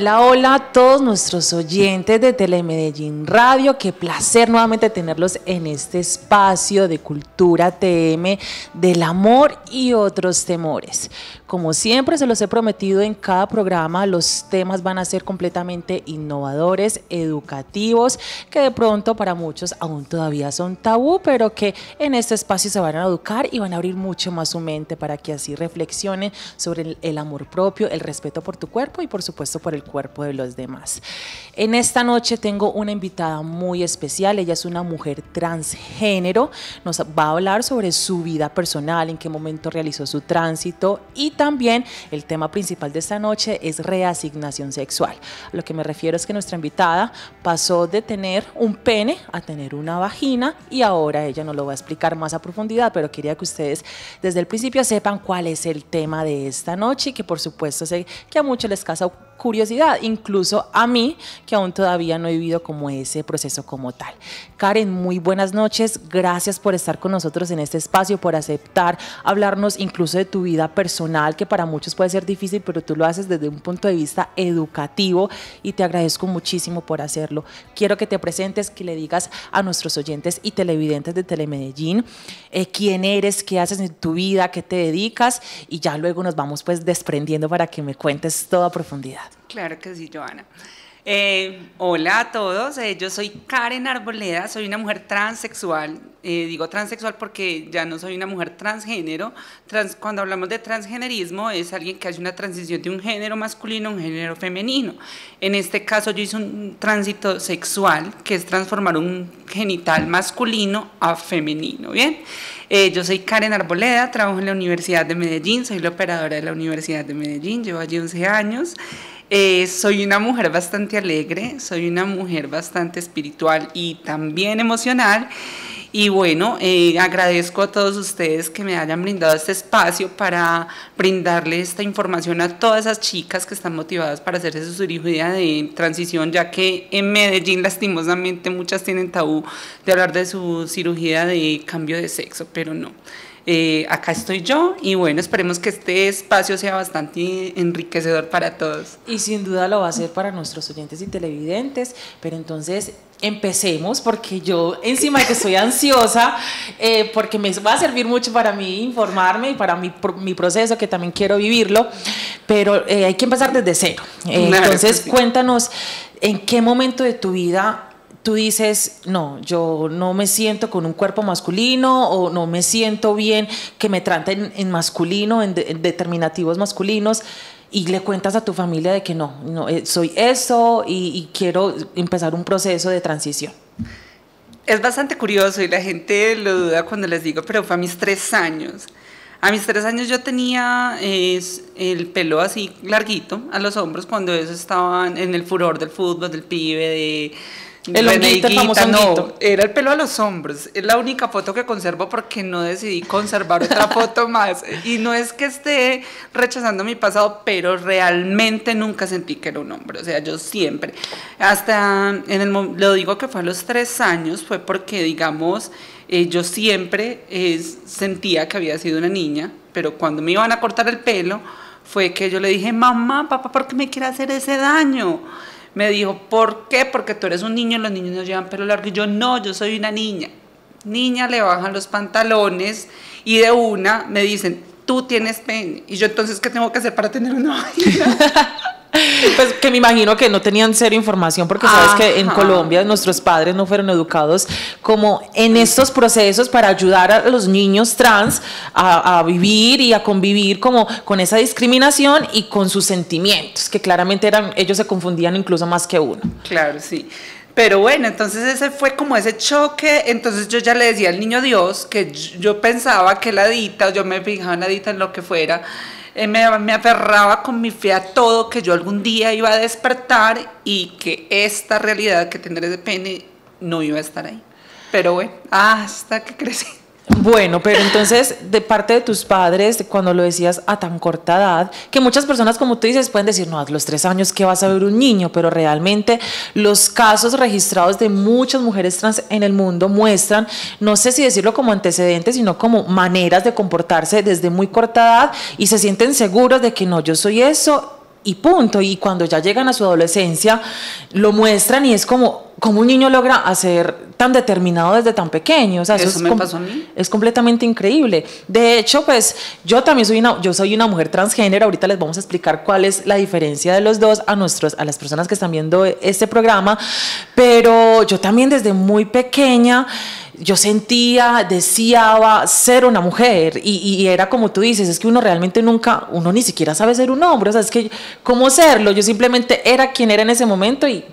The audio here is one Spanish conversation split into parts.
Hola, hola a todos nuestros oyentes de Telemedellín Radio. Qué placer nuevamente tenerlos en este espacio de cultura TM, del amor y otros temores. Como siempre se los he prometido en cada programa, los temas van a ser completamente innovadores, educativos, que de pronto para muchos aún todavía son tabú, pero que en este espacio se van a educar y van a abrir mucho más su mente para que así reflexionen sobre el amor propio, el respeto por tu cuerpo y por supuesto por el cuerpo de los demás. En esta noche tengo una invitada muy especial, ella es una mujer transgénero, nos va a hablar sobre su vida personal, en qué momento realizó su tránsito y también el tema principal de esta noche es reasignación sexual. lo que me refiero es que nuestra invitada pasó de tener un pene a tener una vagina y ahora ella nos lo va a explicar más a profundidad, pero quería que ustedes desde el principio sepan cuál es el tema de esta noche y que por supuesto sé que a muchos les causa curiosidad, incluso a mí, que aún todavía no he vivido como ese proceso como tal. Karen, muy buenas noches, gracias por estar con nosotros en este espacio, por aceptar hablarnos incluso de tu vida personal, que para muchos puede ser difícil, pero tú lo haces desde un punto de vista educativo y te agradezco muchísimo por hacerlo. Quiero que te presentes, que le digas a nuestros oyentes y televidentes de Telemedellín eh, quién eres, qué haces en tu vida, qué te dedicas y ya luego nos vamos pues desprendiendo para que me cuentes toda profundidad. Claro que sí, Joana. Eh, hola a todos, eh, yo soy Karen Arboleda, soy una mujer transexual, eh, digo transexual porque ya no soy una mujer transgénero, cuando hablamos de transgenerismo es alguien que hace una transición de un género masculino a un género femenino, en este caso yo hice un tránsito sexual que es transformar un genital masculino a femenino, ¿bien? yo soy Karen Arboleda, trabajo en la Universidad de Medellín, soy la operadora de la Universidad de Medellín, llevo allí 11 años. Eh, soy una mujer bastante alegre, soy una mujer bastante espiritual y también emocional. Y bueno, eh, agradezco a todos ustedes que me hayan brindado este espacio para brindarle esta información a todas esas chicas que están motivadas para hacerse su cirugía de transición, ya que en Medellín lastimosamente muchas tienen tabú de hablar de su cirugía de cambio de sexo, pero no. Eh, acá estoy yo y bueno, esperemos que este espacio sea bastante enriquecedor para todos. Y sin duda lo va a ser para nuestros oyentes y televidentes, pero entonces empecemos porque yo encima de que estoy ansiosa, eh, porque me va a servir mucho para mí informarme y para mi, proceso que también quiero vivirlo, pero eh, hay que empezar desde cero. entonces cuéntanos en qué momento de tu vida tú dices, no, yo no me siento con un cuerpo masculino o no me siento bien que me traten en masculino, en, determinativos masculinos, y le cuentas a tu familia de que no, no eh, soy eso y, quiero empezar un proceso de transición. Es bastante curioso y la gente lo duda cuando les digo, pero fue a mis tres años. A mis tres años yo tenía eh, el pelo así larguito a los hombros cuando ellos estaban en el furor del fútbol, del pibe, de el era el pelo a los hombros. Es la única foto que conservo porque no decidí conservar otra foto más. Y no es que esté rechazando mi pasado, pero realmente nunca sentí que era un hombre. O sea, yo siempre, hasta en el, lo digo que fue a los tres años, fue porque, digamos, eh, yo siempre eh, sentía que había sido una niña, pero cuando me iban a cortar el pelo, fue que yo le dije, mamá, papá, ¿por qué me quiere hacer ese daño? me dijo, ¿por qué? Porque tú eres un niño, y los niños no llevan pelo largo. Y yo, no, yo soy una niña. Niña, le bajan los pantalones y de una me dicen, tú tienes pene. Y yo, entonces, ¿qué tengo que hacer para tener una Pues que me imagino que no tenían cero información porque sabes que en Colombia nuestros padres no fueron educados como en estos procesos para ayudar a los niños trans a, vivir y a convivir como con esa discriminación y con sus sentimientos, que claramente eran, ellos se confundían incluso más que uno. Claro, sí. Pero bueno, entonces ese fue como ese choque. Entonces yo ya le decía al niño Dios que yo pensaba que la dita, yo me fijaba en la dita, en lo que fuera, eh, me, me aferraba con mi fe a todo, que yo algún día iba a despertar y que esta realidad que tener de pene no iba a estar ahí. Pero bueno, hasta que crecí. Bueno, pero entonces, de parte de tus padres, cuando lo decías a tan corta edad, que muchas personas, como tú dices, pueden decir, no, a los tres años que vas a ver un niño, pero realmente los casos registrados de muchas mujeres trans en el mundo muestran, no sé si decirlo como antecedentes, sino como maneras de comportarse desde muy corta edad y se sienten seguras de que no, yo soy eso y punto. Y cuando ya llegan a su adolescencia, lo muestran y es como, como un niño logra hacer tan determinado desde tan pequeño. O sea, eso, me es, pasó a mí. es completamente increíble. De hecho, pues yo también soy una, yo soy una mujer transgénero. Ahorita les vamos a explicar cuál es la diferencia de los dos a nuestros, a las personas que están viendo este programa. Pero yo también desde muy pequeña yo sentía, deseaba ser una mujer y, y, era como tú dices, es que uno realmente nunca, uno ni siquiera sabe ser un hombre, o sea, es que cómo serlo, yo simplemente era quien era en ese momento y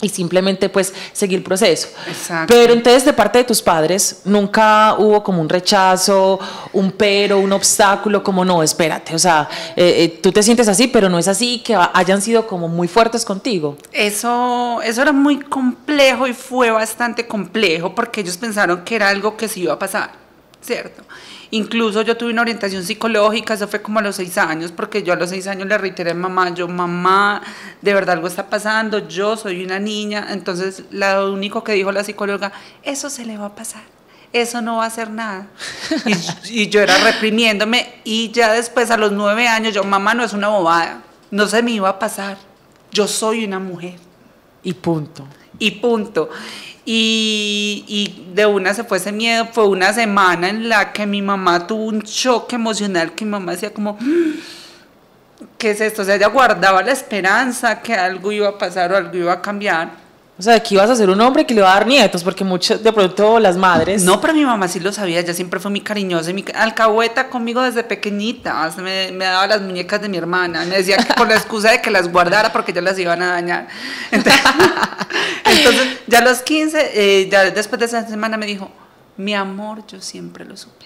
y simplemente pues seguir el proceso. Exacto. Pero entonces de parte de tus padres nunca hubo como un rechazo, un pero, un obstáculo, como no, espérate, o sea, eh, eh, tú te sientes así, pero no es así, que hayan sido como muy fuertes contigo. Eso, eso era muy complejo y fue bastante complejo porque ellos pensaron que era algo que se iba a pasar ¿cierto? Incluso yo tuve una orientación psicológica, eso fue como a los seis años, porque yo a los seis años le reiteré a mamá, yo mamá, de verdad algo está pasando, yo soy una niña, entonces lo único que dijo la psicóloga, eso se le va a pasar, eso no va a hacer nada. Y, y yo era reprimiéndome y ya después a los nueve años yo, mamá no es una bobada, no se me iba a pasar, yo soy una mujer. Y punto. Y punto. Y, de una se fue ese miedo. Fue una semana en la que mi mamá tuvo un choque emocional que mi mamá decía como, mm, ¿qué es esto? O sea, ella guardaba la esperanza que algo iba a pasar o algo iba a cambiar. O sea, aquí vas a ser un hombre que le va a dar nietos, porque muchas, de pronto las madres. No, pero mi mamá sí lo sabía, ella siempre fue mi cariñosa y mi alcahueta conmigo desde pequeñita. Me, daba las muñecas de mi hermana, me decía que por la excusa de que las guardara porque ya las iban a dañar. Entonces, ya a los 15, eh, ya después de esa semana me dijo: Mi amor, yo siempre lo supe.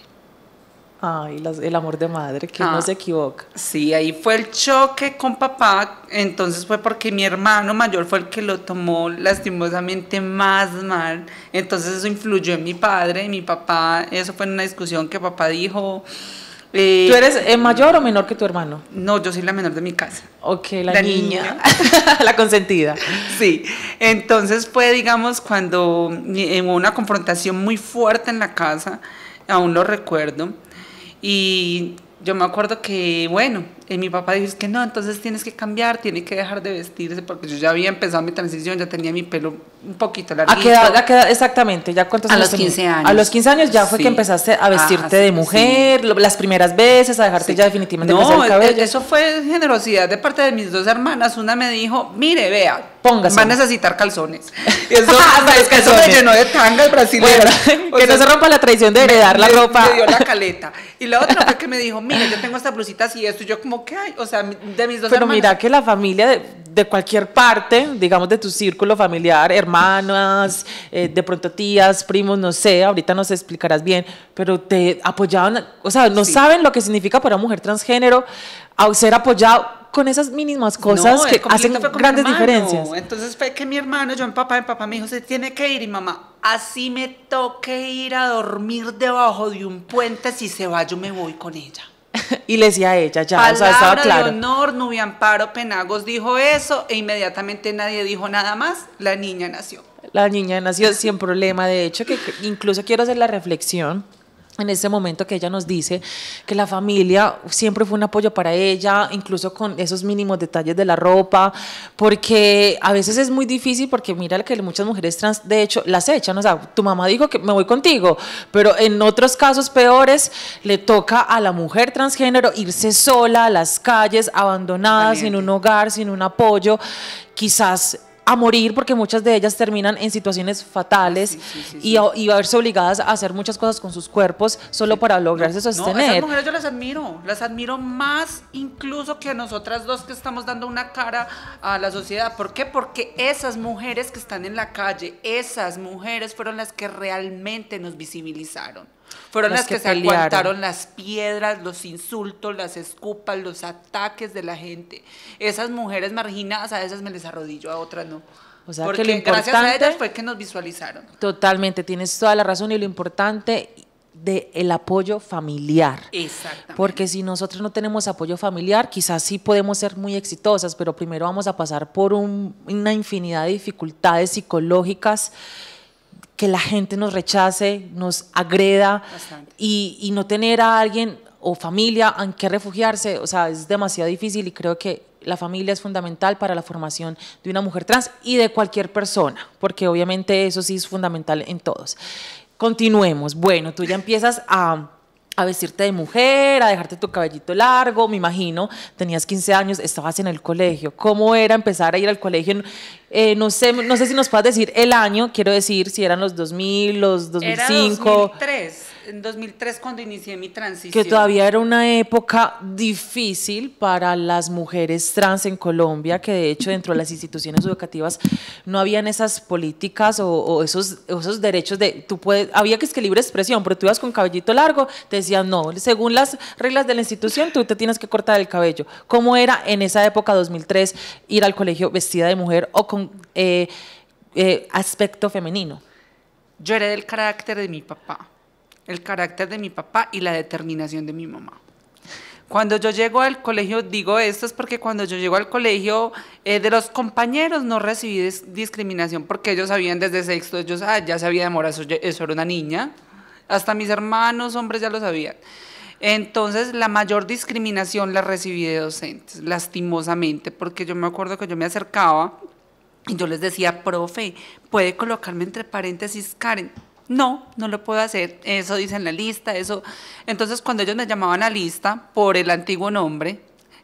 Ay, el amor de madre, que no ah. se equivoca. Sí, ahí fue el choque con papá, entonces fue porque mi hermano mayor fue el que lo tomó lastimosamente más mal, entonces eso influyó en mi padre, en mi papá, eso fue una discusión que papá dijo... Eh, ¿Tú eres eh, mayor o menor que tu hermano? No, yo soy la menor de mi casa. Ok, la, niña. la consentida. Sí, entonces fue, digamos, cuando eh, hubo una confrontación muy fuerte en la casa, aún lo recuerdo, y yo me acuerdo que, bueno, y mi papá dijo, que no, entonces tienes que cambiar, tiene que dejar de vestirse, porque yo ya había empezado mi transición, ya tenía mi pelo un poquito largo ¿A qué edad, exactamente? ¿Ya cuántos a años? A los 15 años. A los 15 años ya fue que empezaste a vestirte de mujer, las primeras veces, a dejarte ya definitivamente no, el e, e, eso fue generosidad de parte de mis dos hermanas. Una me dijo, mire, vea, Póngase. Va a necesitar calzones. Eso, pues, es que eso me llenó de tanga el que no se rompa la tradición de heredar la ropa. Me dio la caleta. Y la otra que me dijo, mire, yo tengo esta blusita y esto, yo como o sea, de mis dos Pero mira que la familia de, cualquier parte, digamos de tu círculo familiar, hermanas, eh, de pronto tías, primos, no sé, ahorita nos explicarás bien, pero te apoyaban, o sea, no saben lo que significa para una mujer transgénero ser apoyado con esas mínimas cosas que hacen grandes diferencias. Entonces fue que mi hermano, yo en papá, mi papá me dijo, se tiene que ir y mamá, así me toque ir a dormir debajo de un puente, si se va yo me voy con ella. y le decía a ella, ya, Palabra o sea, estaba claro. de honor, Nubia Amparo Penagos dijo eso e inmediatamente nadie dijo nada más, la niña nació. La niña nació sin problema, de hecho, que incluso quiero hacer la reflexión en ese momento que ella nos dice que la familia siempre fue un apoyo para ella, incluso con esos mínimos detalles de la ropa, porque a veces es muy difícil porque mira que muchas mujeres trans, de hecho, las echan, o sea, tu mamá dijo que me voy contigo, pero en otros casos peores le toca a la mujer transgénero irse sola a las calles, abandonada, sin un hogar, sin un apoyo, quizás a morir porque muchas de ellas terminan en situaciones fatales y, va a, verse obligadas a hacer muchas cosas con sus cuerpos solo para lograrse sostener. No, esas mujeres yo las admiro, las admiro más incluso que nosotras dos que estamos dando una cara a la sociedad. ¿Por qué? Porque esas mujeres que están en la calle, esas mujeres fueron las que realmente nos visibilizaron. Fueron las, que, se aguantaron las piedras, los insultos, las escupas, los ataques de la gente. Esas mujeres marginadas, a esas me les arrodillo, a otras no. sea, Porque que lo gracias a ellas fue que nos visualizaron. Totalmente, tienes toda la razón y lo importante del apoyo familiar. exactamente Porque si nosotros no tenemos apoyo familiar, quizás sí podemos ser muy exitosas, pero primero vamos a pasar por una infinidad de dificultades psicológicas que la gente nos rechace, nos agreda y, no tener a alguien o familia en que refugiarse, o sea, es demasiado difícil y creo que la familia es fundamental para la formación de una mujer trans y de cualquier persona, porque obviamente eso sí es fundamental en todos. Continuemos. Bueno, tú ya empiezas a a vestirte de mujer, a dejarte tu cabellito largo, me imagino, tenías 15 años, estabas en el colegio, ¿cómo era empezar a ir al colegio? Eh, no, sé, no sé si nos puedes decir el año, quiero decir si eran los 2000, los 2005. Era 2003 en 2003 cuando inicié mi transición. Que todavía era una época difícil para las mujeres trans en Colombia, que de hecho dentro de las instituciones educativas no habían esas políticas o, esos, esos derechos de, tú puedes, había que es que libre expresión, pero tú ibas con cabellito largo, te decían no, según las reglas de la institución tú te tienes que cortar el cabello. ¿Cómo era en esa época 2003 ir al colegio vestida de mujer o con eh, eh, aspecto femenino? Yo era del carácter de mi papá el carácter de mi papá y la determinación de mi mamá. Cuando yo llego al colegio, digo esto es porque cuando yo llego al colegio eh, de los compañeros no recibí discriminación porque ellos sabían desde sexto, ellos ah, ya sabía de eso era una niña, hasta mis hermanos hombres ya lo sabían. Entonces, la mayor discriminación la recibí de docentes, lastimosamente, porque yo me acuerdo que yo me acercaba y yo les decía, profe, puede colocarme entre paréntesis Karen no, no lo puedo hacer, eso dice en la lista, eso. Entonces, cuando ellos me llamaban a lista por el antiguo nombre,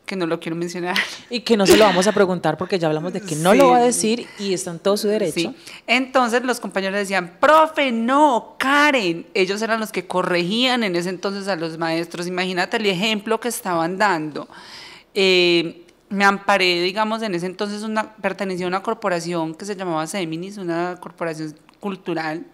que no lo quiero mencionar. Y que no se lo vamos a preguntar porque ya hablamos de que no lo va a decir y está en todo su derecho. Entonces los compañeros decían, profe, no, Karen. Ellos eran los que corregían en ese entonces a los maestros. Imagínate el ejemplo que estaban dando. Eh, me amparé, digamos, en ese entonces pertenecía a una corporación que se llamaba Seminis, una corporación cultural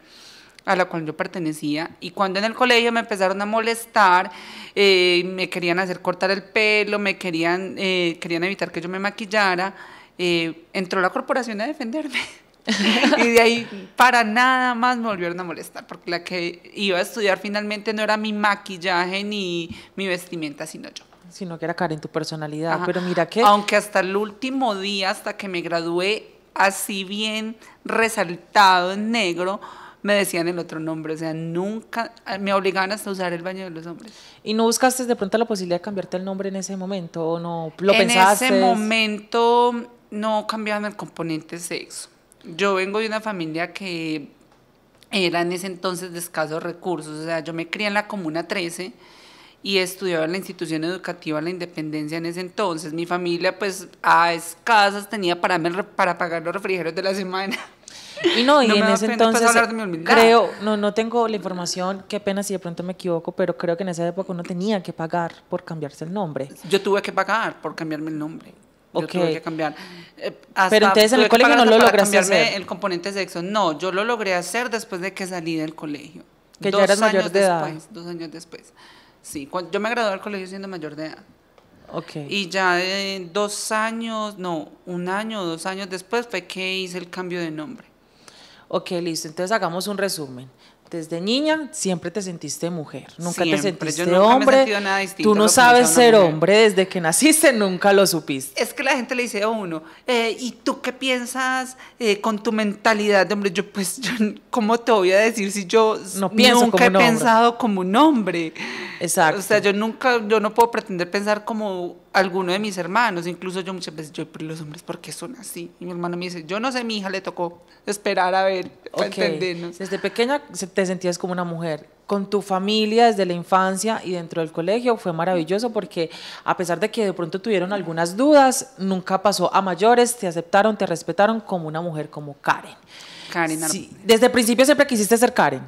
a la cual yo pertenecía. Y cuando en el colegio me empezaron a molestar, eh, me querían hacer cortar el pelo, me querían, eh, querían evitar que yo me maquillara, eh, entró la corporación a defenderme. y de ahí para nada más me volvieron a molestar, porque la que iba a estudiar finalmente no era mi maquillaje ni mi vestimenta, sino yo sino que era en tu personalidad, pero mira que... Aunque hasta el último día, hasta que me gradué, así bien resaltado en negro, me decían el otro nombre, o sea, nunca ah, me obligaban hasta usar el baño de los hombres. ¿Y no buscaste de pronto la posibilidad de cambiarte el nombre en ese momento o no lo en pensaste? En ese momento no cambiaban el componente sexo. Yo vengo de una familia que era en ese entonces de escasos recursos, o sea, yo me crié en la Comuna 13 y estudiaba en la institución educativa La Independencia en ese entonces. Mi familia, pues, a escasas tenía para, para pagar los refrigerios de la semana. Y no, y en ese entonces creo, no, no tengo la información, qué pena si de pronto me equivoco, pero creo que en esa época uno tenía que pagar por cambiarse el nombre. Yo tuve que pagar por cambiarme el nombre. Okay. cambiar. Eh, pero entonces en el colegio no lo logré hacer. el componente sexo. No, yo lo logré hacer después de que salí del colegio. Que dos ya mayor de edad. Después, dos años después. Sí, cuando, yo me gradué del colegio siendo mayor de edad. Okay. Y ya dos años, no, un año o dos años después fue que hice el cambio de nombre. Ok, listo, entonces hagamos un resumen. Desde niña siempre te sentiste mujer, nunca te sentiste hombre. nada Tú no sabes ser hombre desde que naciste, nunca lo supiste. Es que la gente le dice a uno, eh, ¿y tú qué piensas eh, con tu mentalidad de hombre? Yo, pues, ¿cómo te voy a decir si yo no pienso nunca he pensado como un hombre? Exacto. O sea, yo nunca, yo no puedo pretender pensar como alguno de mis hermanos, incluso yo muchas veces, yo, pero los hombres, ¿por qué son así? Y mi hermano me dice, yo no sé, mi hija le tocó esperar a ver, Desde pequeña te sentías como una mujer. Con tu familia, desde la infancia y dentro del colegio, fue maravilloso porque a pesar de que de pronto tuvieron algunas dudas, nunca pasó a mayores, te aceptaron, te respetaron como una mujer, como Karen. Karen. Sí. Desde el principio siempre quisiste ser Karen.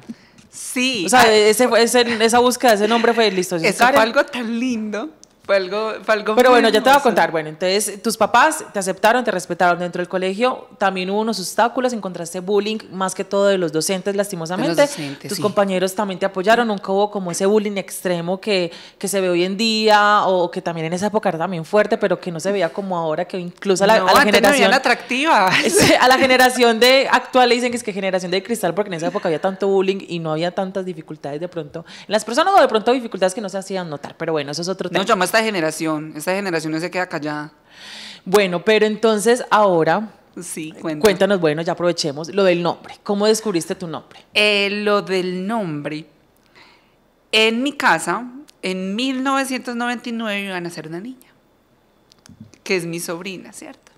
Sí. O sea, ah, esa búsqueda, ese nombre fue listo. Es algo tan lindo pero bueno, ya te voy a contar. Bueno, entonces tus papás te aceptaron, te respetaron dentro del colegio. También hubo unos obstáculos, encontraste bullying, más que todo de los docentes, lastimosamente. tus compañeros también te apoyaron. Nunca hubo como ese bullying extremo que, que se ve hoy en día o que también en esa época era también fuerte, pero que no se veía como ahora, que incluso a la, generación. atractiva. A la generación de actual le dicen que es que generación de cristal, porque en esa época había tanto bullying y no había tantas dificultades de pronto. En las personas o de pronto dificultades que no se hacían notar. Pero bueno, eso es otro tema esta generación, esta generación no se queda callada. Bueno, pero entonces ahora... Sí, cuéntanos. bueno, ya aprovechemos lo del nombre. ¿Cómo descubriste tu nombre? Eh, lo del nombre. En mi casa, en 1999 iba a nacer una niña, que es mi sobrina, ¿cierto?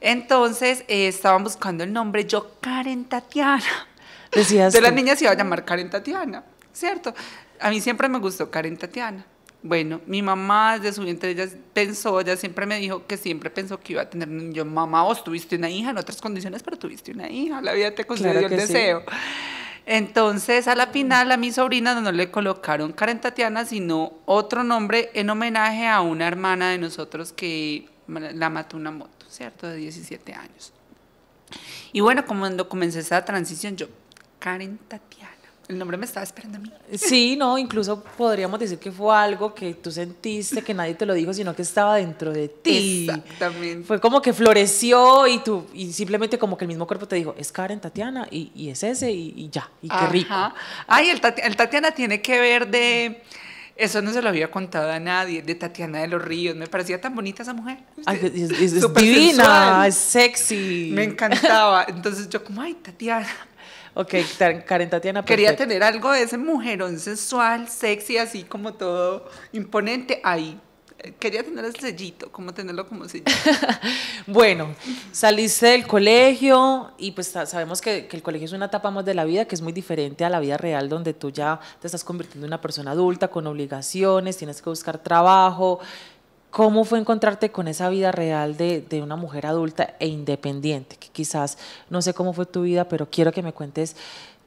Entonces eh, estaban buscando el nombre, yo Karen Tatiana. Decías. De la niña se iba a llamar Karen Tatiana, ¿cierto? A mí siempre me gustó Karen Tatiana. Bueno, mi mamá desde su vientre ella pensó, ella siempre me dijo que siempre pensó que iba a tener un Mamá, vos tuviste una hija en otras condiciones, pero tuviste una hija, la vida te concedió el deseo. Entonces, a la final, a mi sobrina no le colocaron Karen Tatiana, sino otro nombre en homenaje a una hermana de nosotros que la mató una moto, ¿cierto? De 17 años. Y bueno, cuando comencé esa transición, yo, Karen Tatiana el nombre me estaba esperando a mí. Sí, no, incluso podríamos decir que fue algo que tú sentiste, que nadie te lo dijo, sino que estaba dentro de ti. Exactamente. Fue como que floreció y tú, y simplemente como que el mismo cuerpo te dijo, es Karen Tatiana y, es ese y, ya, y qué rico. Ay, el, Tatiana tiene que ver de... Eso no se lo había contado a nadie, de Tatiana de los Ríos. Me parecía tan bonita esa mujer. es, divina, es sexy. Me encantaba. Entonces yo como, ay, Tatiana. Ok, Karen Tatiana. Quería tener algo de ese mujerón sensual, sexy, así como todo imponente ahí. Eh, quería tener el sellito, como tenerlo como sellito. bueno, saliste del colegio y pues sabemos que, el colegio es una etapa más de la vida que es muy diferente a la vida real donde tú ya te estás convirtiendo en una persona adulta con obligaciones, tienes que buscar trabajo, ¿Cómo fue encontrarte con esa vida real de, una mujer adulta e independiente? Que quizás, no sé cómo fue tu vida, pero quiero que me cuentes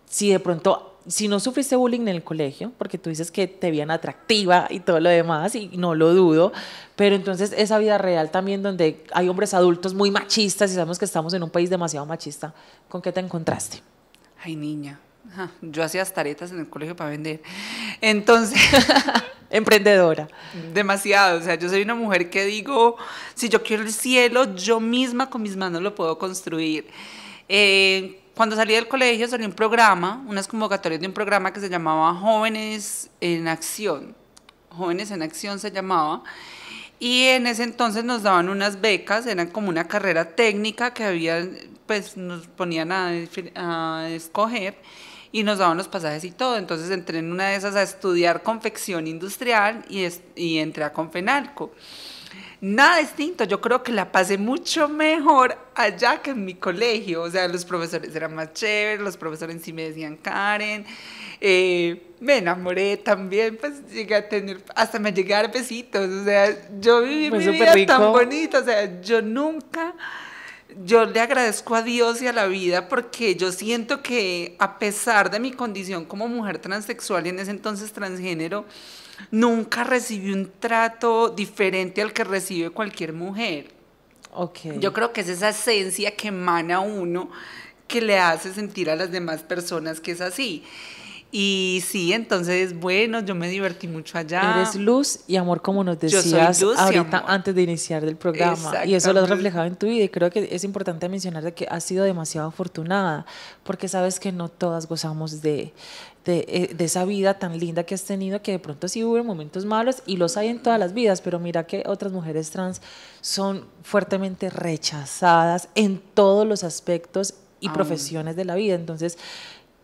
si de pronto, si no sufriste bullying en el colegio, porque tú dices que te veían atractiva y todo lo demás, y no lo dudo, pero entonces esa vida real también donde hay hombres adultos muy machistas y sabemos que estamos en un país demasiado machista, ¿con qué te encontraste? Ay, niña, Ah, yo hacía taretas en el colegio para vender. Entonces, emprendedora. Demasiado. O sea, yo soy una mujer que digo, si yo quiero el cielo, yo misma con mis manos lo puedo construir. Eh, cuando salí del colegio salió un programa, unas convocatorias de un programa que se llamaba Jóvenes en Acción. Jóvenes en Acción se llamaba. Y en ese entonces nos daban unas becas, eran como una carrera técnica que habían pues nos ponían a escoger y nos daban los pasajes y todo. Entonces entré en una de esas a estudiar confección industrial y, y entré a Confenalco. Nada distinto, yo creo que la pasé mucho mejor allá que en mi colegio, o sea, los profesores eran más chéveres, los profesores sí me decían Karen, eh, me enamoré también, pues llegué a tener, hasta me llegué a dar besitos, o sea, yo viví mi vida tan bonito. o sea, yo nunca yo le agradezco a Dios y a la vida porque yo siento que a pesar de mi condición como mujer transexual y en ese entonces transgénero, nunca recibí un trato diferente al que recibe cualquier mujer. Okay. Yo creo que es esa esencia que emana uno que le hace sentir a las demás personas que es así. Y sí, entonces, bueno, yo me divertí mucho allá. Eres luz y amor, como nos decías ahorita antes de iniciar el programa. Y eso lo has reflejado en tu vida. Y creo que es importante mencionar que has sido demasiado afortunada, porque sabes que no todas gozamos eh, de, esa vida tan linda que has tenido, que de pronto sí hubo momentos malos y los hay en todas las vidas, pero mira que otras mujeres trans son fuertemente rechazadas en todos los aspectos y profesiones de la vida. Entonces,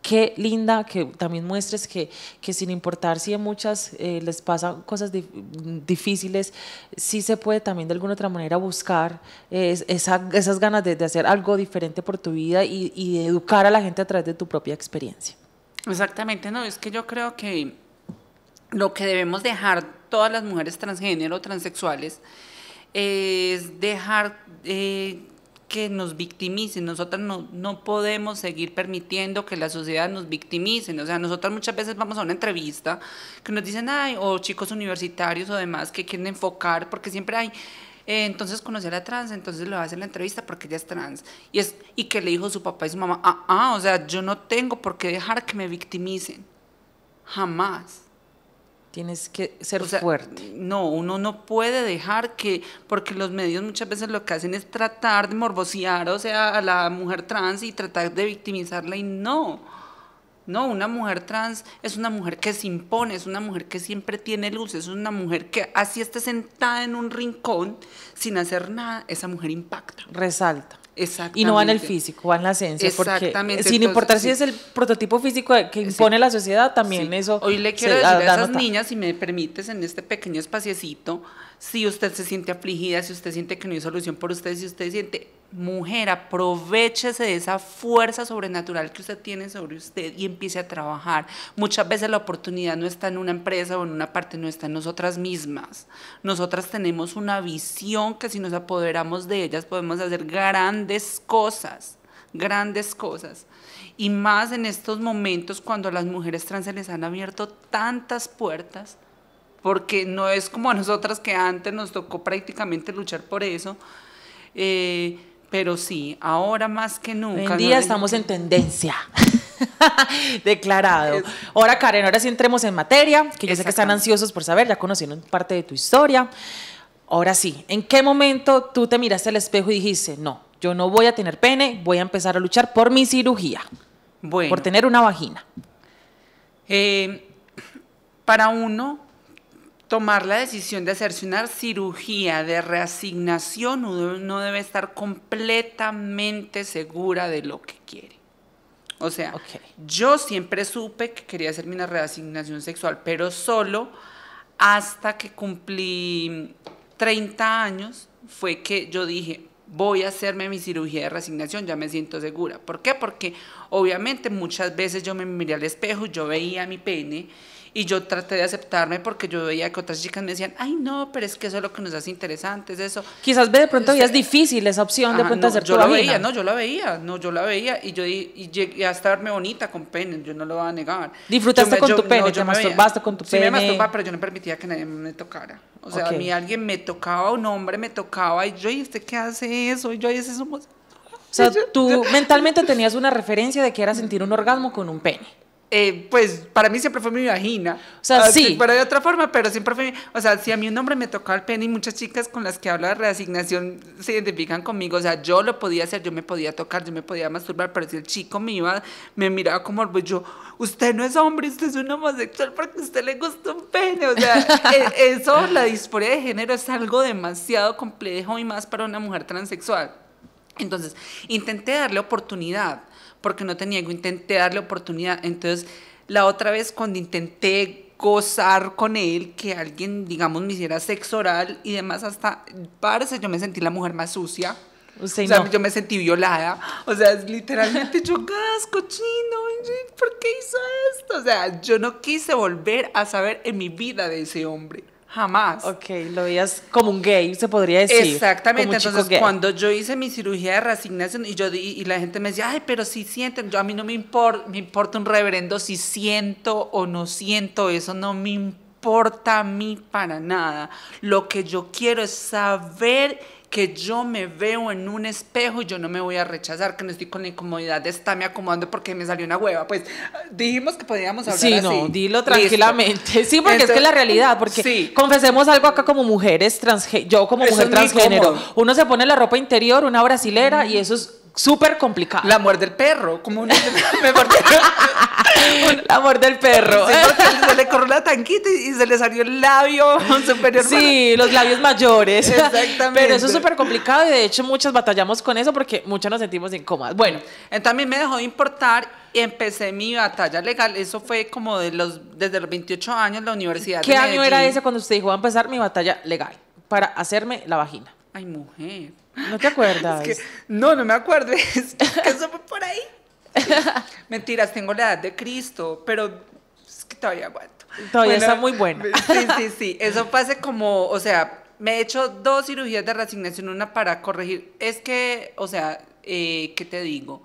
qué linda que también muestres que, sin importar si a muchas eh, les pasan cosas difíciles, sí se puede también de alguna otra manera buscar eh, esas ganas de, hacer algo diferente por tu vida y, educar a la gente a través de tu propia experiencia. Exactamente, no, es que yo creo que lo que debemos dejar todas las mujeres transgénero, transexuales, es dejar eh, que nos victimicen. nosotros no, podemos seguir permitiendo que la sociedad nos victimicen. O sea, nosotros muchas veces vamos a una entrevista que nos dicen, ay, o chicos universitarios o demás que quieren enfocar, porque siempre hay, eh, entonces conocí a la trans, entonces lo hace hacer la entrevista porque ella es trans. Y, es, y que le dijo su papá y su mamá, ah, ah, o sea, yo no tengo por qué dejar que me victimicen. Jamás. Tienes que ser fuerte. No, uno no puede dejar que, porque los medios muchas veces lo que hacen es tratar de morbosear, o sea, a la mujer trans y tratar de victimizarla y no. No, una mujer trans es una mujer que se impone, es una mujer que siempre tiene luz, es una mujer que así esté sentada en un rincón sin hacer nada, esa mujer impacta. Resalta. Y no van el físico, van la esencia. Porque, sin importar si es el prototipo físico que impone la sociedad, también eso. Hoy le quiero decir a esas niñas, si me permites, en este pequeño espaciecito, si usted se siente afligida, si usted siente que no hay solución por usted, si usted siente mujer, aprovechese de esa fuerza sobrenatural que usted tiene sobre usted y empiece a trabajar. Muchas veces la oportunidad no está en una empresa o en una parte, no está en nosotras mismas. Nosotras tenemos una visión que si nos apoderamos de ellas podemos hacer grandes cosas, grandes cosas. Y más en estos momentos cuando a las mujeres trans se les han abierto tantas puertas porque no es como a nosotras que antes nos tocó prácticamente luchar por eso. Eh, pero sí, ahora más que nunca. Hoy día estamos en tendencia. Declarado. Ahora, Karen, ahora sí entremos en materia, que yo sé que están ansiosos por saber, ya conocieron parte de tu historia. Ahora sí, ¿en qué momento tú te miraste al espejo y dijiste, no, yo no voy a tener pene, voy a empezar a luchar por mi cirugía? Bueno. Por tener una vagina. Eh, para uno, tomar la decisión de hacerse una cirugía de reasignación, uno debe estar completamente segura de lo que quiere. O sea, yo siempre supe que quería hacerme una reasignación sexual, pero solo hasta que cumplí 30 años fue que yo dije, voy a hacerme mi cirugía de reasignación, ya me siento segura. ¿Por qué? Porque obviamente muchas veces yo me miré al espejo, yo veía mi pene y yo traté de aceptarme porque yo veía que otras chicas me decían, ay no, pero es que eso es lo que nos hace interesantes, eso. Quizás ve de pronto ya es este, difícil esa opción de pronto no, hacer Yo la veía, no, yo la veía, no, yo la veía y yo llegué a estarme bonita con pene, yo no lo voy a negar. Disfrutaste con tu pene, te masturbaste con tu pene. Sí me masturbaba, pero yo no permitía que nadie me tocara. O sea, a mí alguien me tocaba, un hombre me tocaba y yo, ¿y ¿este qué hace eso? Y yo, ¿y ese somos... O sea, tú mentalmente tenías una referencia de que era sentir un orgasmo con un pene. Eh, pues para mí siempre fue mi vagina. O sea, ah, sí. Pero de otra forma, pero siempre fue. O sea, si a mí un hombre me tocaba el pene y muchas chicas con las que hablo de reasignación se identifican conmigo. O sea, yo lo podía hacer, yo me podía tocar, yo me podía masturbar, pero si el chico me iba, me miraba como, pues yo, usted no es hombre, usted es un homosexual porque a usted le gusta un pene. O sea, e-, eso, la disforia de género es algo demasiado complejo y más para una mujer transexual. Entonces, intenté darle oportunidad porque no tenía, algo intenté darle oportunidad. Entonces, la otra vez cuando intenté gozar con él, que alguien, digamos, me hiciera sexo oral y demás, hasta, parece, yo me sentí la mujer más sucia. o sea, yo me sentí violada. O sea, es literalmente yo gasco, chino. ¿Por qué hizo esto? O sea, yo no quise volver a saber en mi vida de ese hombre. Jamás. Ok, lo veías como un gay, se podría decir. Exactamente. Entonces, cuando yo hice mi cirugía de resignación y, yo, y, la gente me decía, ay, pero si sienten, yo, a mí no me, importa, me importa un reverendo si siento o no siento, eso no me importa a mí para nada. Lo que yo quiero es saber que yo me veo en un espejo y yo no me voy a rechazar, que no estoy con la incomodidad de estarme acomodando porque me salió una hueva. Pues dijimos que podíamos hablar sí, así. no, dilo tranquilamente. Sí, porque es que la realidad, porque confesemos algo acá como mujeres transgénero, yo como mujer transgénero, uno se pone la ropa interior, una brasilera y eso es Súper complicado. La muerte del perro, como una, me la muerte del perro. se le corrió la tanquita y, se le salió el labio superior. Sí, los labios mayores. Exactamente. Pero eso es súper complicado y de hecho muchas batallamos con eso porque muchas nos sentimos incómodas. Bueno, también me dejó de importar y empecé mi batalla legal. Eso fue como de los, desde los 28 años en la universidad. ¿Qué año era ese cuando usted dijo, voy a empezar mi batalla legal para hacerme la vagina? Ay, mujer. ¿No te acuerdas? no, no me acuerdo. que eso fue por ahí. Mentiras, tengo la edad de Cristo, pero es que todavía aguanto. Todavía está muy bueno Sí, sí, sí. Eso pase como, o sea, me he hecho dos cirugías de resignación, una para corregir. Es que, o sea, eh, ¿qué te digo?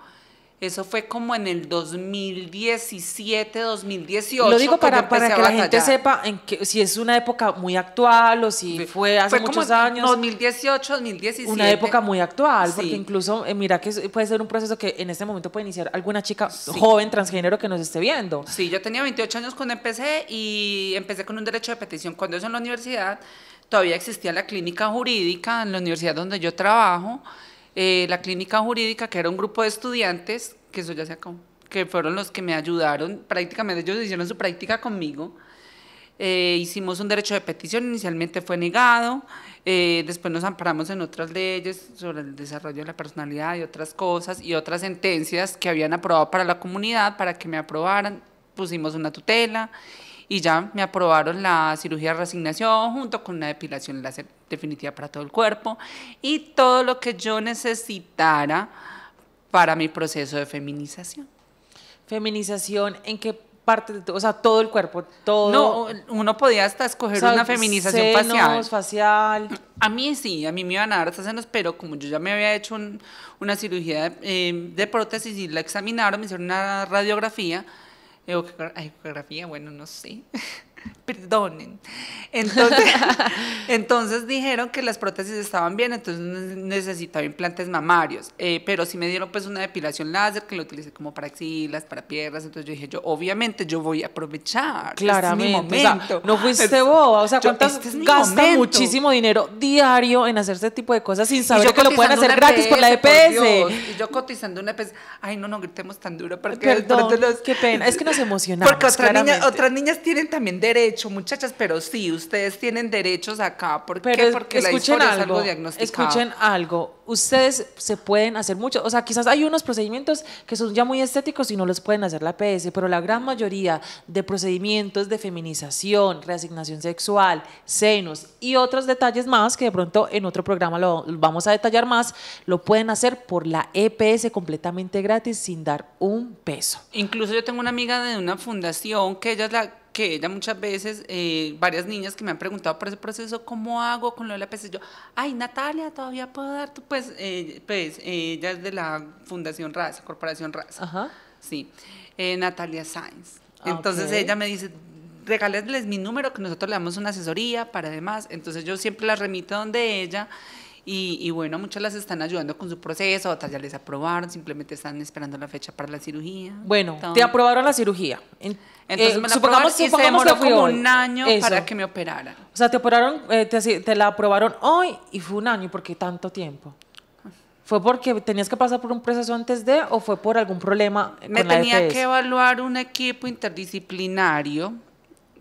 Eso fue como en el 2017, 2018. Lo digo para, que, para que la gente sepa en que, si es una época muy actual o si fue hace fue muchos como años. 2018, 2017. Una época muy actual, porque incluso, eh, mira que puede ser un proceso que en este momento puede iniciar alguna chica joven transgénero que nos esté viendo. Sí, yo tenía 28 años cuando empecé y empecé con un derecho de petición. Cuando eso en la universidad, todavía existía la clínica jurídica en la universidad donde yo trabajo. Eh, la clínica jurídica, que era un grupo de estudiantes, que eso ya se que fueron los que me ayudaron, prácticamente ellos hicieron su práctica conmigo. Eh, hicimos un derecho de petición, inicialmente fue negado, eh, después nos amparamos en otras leyes sobre el desarrollo de la personalidad y otras cosas y otras sentencias que habían aprobado para la comunidad para que me aprobaran, pusimos una tutela y ya me aprobaron la cirugía de resignación junto con una depilación láser definitiva para todo el cuerpo y todo lo que yo necesitara para mi proceso de feminización. Feminización, ¿en qué parte O sea, todo el cuerpo, todo. No, uno podía hasta escoger una feminización senos, facial. facial. A mí sí, a mí me iban a dar hasta senos, pero como yo ya me había hecho una cirugía eh, de prótesis y la examinaron, me hicieron una radiografía ecografía, bueno, no sé. perdonen. Entonces, entonces dijeron que las prótesis estaban bien, entonces necesitaba implantes mamarios, eh, pero si me dieron pues una depilación láser que lo utilicé como para axilas, para piernas, entonces yo dije yo, obviamente yo voy a aprovechar. Este claramente, mi momento. no fuiste boba, o sea, ¿cuántas este muchísimo dinero diario en hacer este tipo de cosas sin saber que lo pueden hacer gratis por la EPS? y yo cotizando una EPS, ay no, no gritemos tan duro porque Perdón, los... qué pena, es que nos emocionamos. Porque otras niñas, tienen también de derecho, muchachas, pero sí, ustedes tienen derechos acá. ¿Por qué? Porque escuchen la algo, algo Escuchen algo. Ustedes se pueden hacer mucho, o sea, quizás hay unos procedimientos que son ya muy estéticos y no los pueden hacer la PS, pero la gran mayoría de procedimientos de feminización, reasignación sexual, senos y otros detalles más que de pronto en otro programa lo vamos a detallar más, lo pueden hacer por la EPS completamente gratis sin dar un peso. Incluso yo tengo una amiga de una fundación que ella es la que ella muchas veces, eh, varias niñas que me han preguntado por ese proceso, ¿cómo hago con lo de la PC? Yo, ay, Natalia, todavía puedo dar, pues, eh, pues ella es de la Fundación Raza, Corporación Raza. Ajá. Sí, eh, Natalia Sainz. Ah, Entonces ella me dice, regálesles mi número, que nosotros le damos una asesoría para demás. Entonces yo siempre la remito donde ella y, bueno, muchas las están ayudando con su proceso, otras ya les aprobaron, simplemente están esperando la fecha para la cirugía. Bueno, te aprobaron la cirugía. Entonces eh, me supongamos, y se demoró como un año para que me operaran. O sea, te operaron, eh, te, la aprobaron hoy y fue un año, porque ¿por qué tanto tiempo? ¿Fue porque tenías que pasar por un proceso antes de o fue por algún problema? Me tenía e que evaluar un equipo interdisciplinario,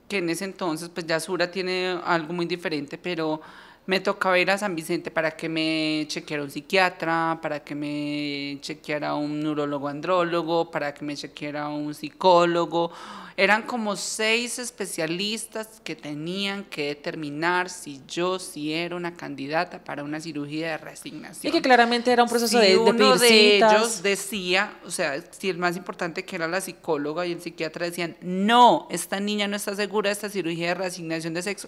que en ese entonces, pues ya Sura tiene algo muy diferente, pero me tocaba ir a San Vicente para que me chequeara un psiquiatra, para que me chequeara un neurólogo andrólogo, para que me chequeara un psicólogo. Eran como seis especialistas que tenían que determinar si yo si era una candidata para una cirugía de resignación. Y que claramente era un proceso de, de uno de ellos decía, o sea, si el más importante que era la psicóloga y el psiquiatra decían, no, esta niña no está segura de esta cirugía de resignación de sexo,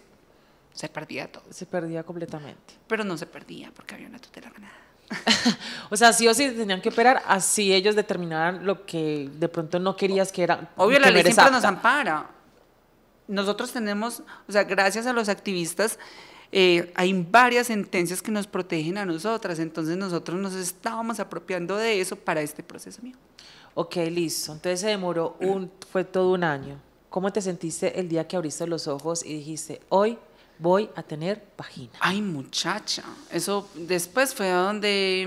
se perdía todo. Se perdía completamente. Pero no se perdía porque había una tutela ganada. o sea, sí o sí tenían que operar así ellos determinaran lo que de pronto no querías que era. Obvio, la ley siempre nos ampara. Nosotros tenemos, o sea, gracias a los activistas, eh, hay varias sentencias que nos protegen a nosotras, entonces nosotros nos estábamos apropiando de eso para este proceso mío. Ok, listo. Entonces se demoró un, fue todo un año. ¿Cómo te sentiste el día que abriste los ojos y dijiste, hoy voy a tener vagina. Ay, muchacha. Eso después fue a donde,